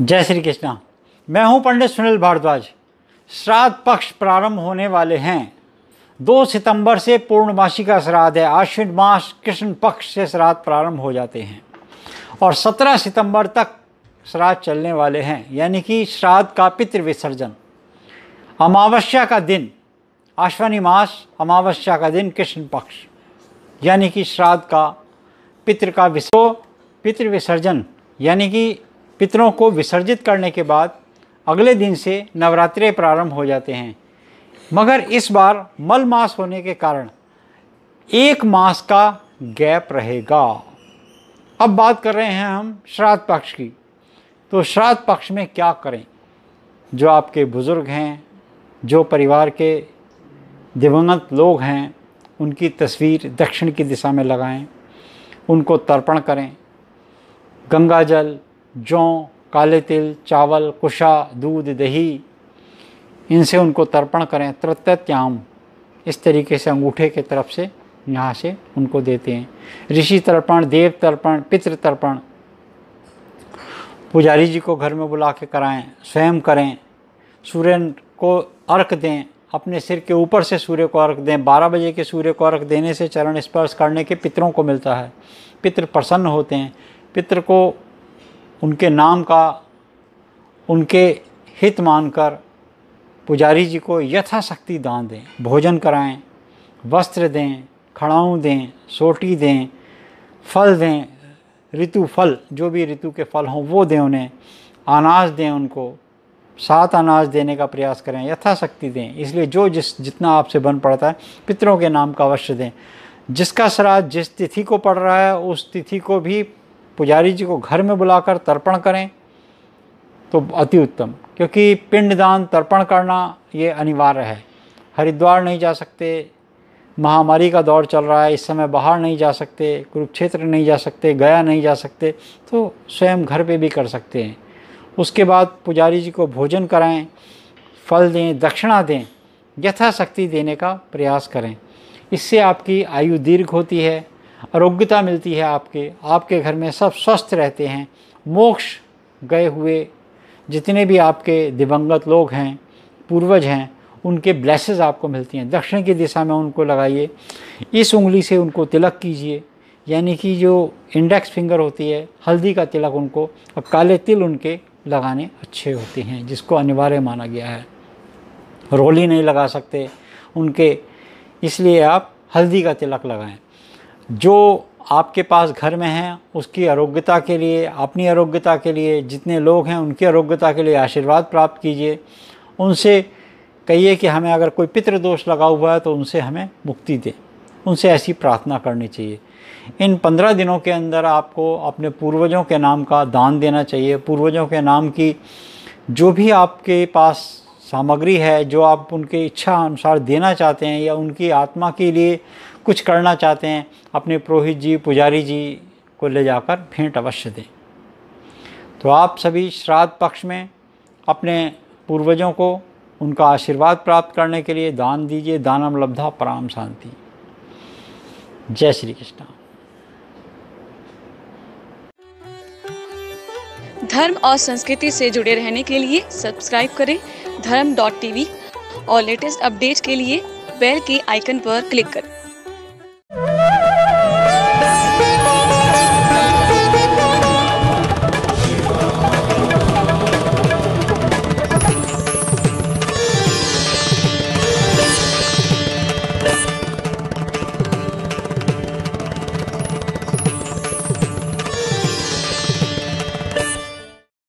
जय श्री कृष्णा मैं हूं पंडित सुनील भारद्वाज श्राद्ध पक्ष प्रारंभ होने वाले हैं दो सितंबर से पूर्णमासी का श्राद्ध है आश्विन मास कृष्ण पक्ष से श्राद्ध प्रारंभ हो जाते हैं और सत्रह सितंबर तक श्राद्ध चलने वाले हैं यानी कि श्राद्ध का पितृ विसर्जन अमावस्या का दिन आश्वनी मास अमावस्या का दिन कृष्ण पक्ष यानी कि श्राद्ध का पितृ का विसो पितृ विसर्जन यानी कि पितरों को विसर्जित करने के बाद अगले दिन से नवरात्रे प्रारंभ हो जाते हैं मगर इस बार मल मास होने के कारण एक मास का गैप रहेगा अब बात कर रहे हैं हम श्राद्ध पक्ष की तो श्राद्ध पक्ष में क्या करें जो आपके बुज़ुर्ग हैं जो परिवार के दिवंगत लोग हैं उनकी तस्वीर दक्षिण की दिशा में लगाएं उनको तर्पण करें गंगा जल जौ काले तिल चावल कुशा दूध दही इनसे उनको तर्पण करें त्रत्यम इस तरीके से अंगूठे के तरफ से यहाँ से उनको देते हैं ऋषि तर्पण देव तर्पण पितृ तर्पण पुजारी जी को घर में बुला के कराएँ स्वयं करें सूर्य को अर्क दें अपने सिर के ऊपर से सूर्य को अर्घ दें बारह बजे के सूर्य को अर्घ देने से चरण स्पर्श करने के पितरों को मिलता है पितृ प्रसन्न होते हैं पितृ को उनके नाम का उनके हित मानकर पुजारी जी को यथाशक्ति दान दें भोजन कराएं वस्त्र दें खड़ाऊँ दें सोटी दें फल दें ऋतु फल जो भी ऋतु के फल हों वो दें उन्हें अनाज दें उनको सात अनाज देने का प्रयास करें यथाशक्ति दें इसलिए जो जिस जितना आपसे बन पड़ता है पितरों के नाम का अवश्य दें जिसका श्राद्ध जिस तिथि को पड़ रहा है उस तिथि को भी पुजारी जी को घर में बुलाकर तर्पण करें तो अति उत्तम क्योंकि पिंडदान तर्पण करना ये अनिवार्य है हरिद्वार नहीं जा सकते महामारी का दौर चल रहा है इस समय बाहर नहीं जा सकते कुरुक्षेत्र नहीं जा सकते गया नहीं जा सकते तो स्वयं घर पे भी कर सकते हैं उसके बाद पुजारी जी को भोजन कराएं फल दें दक्षिणा दें यथाशक्ति देने का प्रयास करें इससे आपकी आयु दीर्घ होती है आरोग्यता मिलती है आपके आपके घर में सब स्वस्थ रहते हैं मोक्ष गए हुए जितने भी आपके दिवंगत लोग हैं पूर्वज हैं उनके ब्लेसेस आपको मिलती हैं दक्षिण की दिशा में उनको लगाइए इस उंगली से उनको तिलक कीजिए यानी कि जो इंडेक्स फिंगर होती है हल्दी का तिलक उनको और काले तिल उनके लगाने अच्छे होते हैं जिसको अनिवार्य माना गया है रोली नहीं लगा सकते उनके इसलिए आप हल्दी का तिलक लगाएं जो आपके पास घर में हैं उसकी आरोग्यता के लिए अपनी आरोग्यता के लिए जितने लोग हैं उनकी आरोग्यता के लिए आशीर्वाद प्राप्त कीजिए उनसे कहिए कि हमें अगर कोई पितृदोष लगा हुआ है तो उनसे हमें मुक्ति दें उनसे ऐसी प्रार्थना करनी चाहिए इन पंद्रह दिनों के अंदर आपको अपने पूर्वजों के नाम का दान देना चाहिए पूर्वजों के नाम की जो भी आपके पास सामग्री है जो आप उनके इच्छा अनुसार देना चाहते हैं या उनकी आत्मा के लिए कुछ करना चाहते हैं अपने पुरोहित जी पुजारी जी को ले जाकर भेंट अवश्य दें तो आप सभी श्राद्ध पक्ष में अपने पूर्वजों को उनका आशीर्वाद प्राप्त करने के लिए दान दीजिए दानम लब्धा पराम शांति जय श्री कृष्ण धर्म और संस्कृति से जुड़े रहने के लिए सब्सक्राइब करें धर्म डॉट टीवी और लेटेस्ट अपडेट के लिए बेल के आइकन पर क्लिक करें